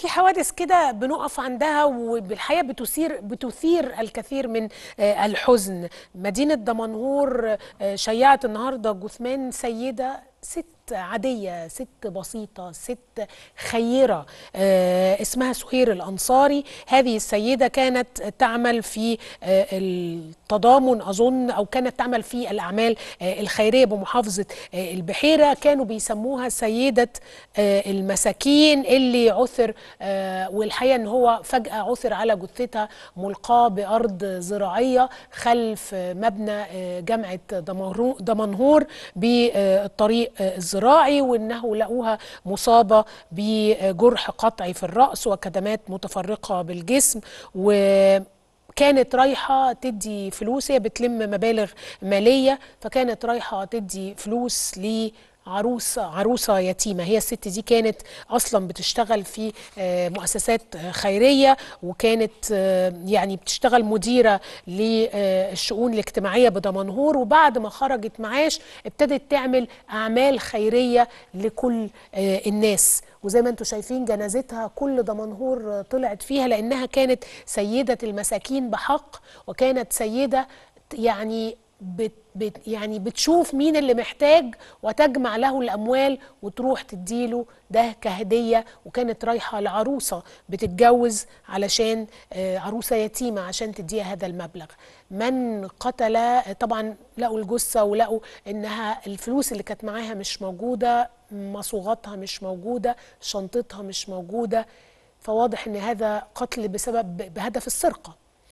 في حوادث كده بنقف عندها وبالحقيقه بتثير بتثير الكثير من آه، الحزن مدينه دمنهور آه، شيعت النهارده جثمان سيده ست عادية ست بسيطة ست خيرة آه، اسمها سهير الأنصاري هذه السيدة كانت تعمل في آه، التضامن أظن أو كانت تعمل في الأعمال آه، الخيرية بمحافظة البحيرة كانوا بيسموها سيدة المساكين اللي عثر والحقيقة أن هو فجأة عثر على جثتها ملقاة بأرض زراعية خلف مبنى جامعة دمنهور بالطريق الزراعي وانه لقوها مصابه بجرح قطعي في الراس وكدمات متفرقه بالجسم و كانت رايحة تدي فلوس هي بتلم مبالغ مالية فكانت رايحة تدي فلوس لي عروسة عروسة يتيمة هي الست دي كانت أصلا بتشتغل في آه، مؤسسات خيرية وكانت آه، يعني بتشتغل مديرة للشؤون الاجتماعية بدمنهور وبعد ما خرجت معاش ابتدت تعمل أعمال خيرية لكل آه، الناس وزي ما انتم شايفين جنازتها كل دمنهور طلعت فيها لأنها كانت سيدة المساكين بحق وكانت سيدة يعني بت بت يعني بتشوف مين اللي محتاج وتجمع له الاموال وتروح تديله ده كهديه وكانت رايحه لعروسه بتتجوز علشان آه، عروسه يتيمه عشان تديها هذا المبلغ من قتل طبعا لقوا الجثه ولقوا انها الفلوس اللي كانت معاها مش موجوده مصوغاتها مش موجوده شنطتها مش موجوده فواضح ان هذا قتل بسبب بهدف السرقه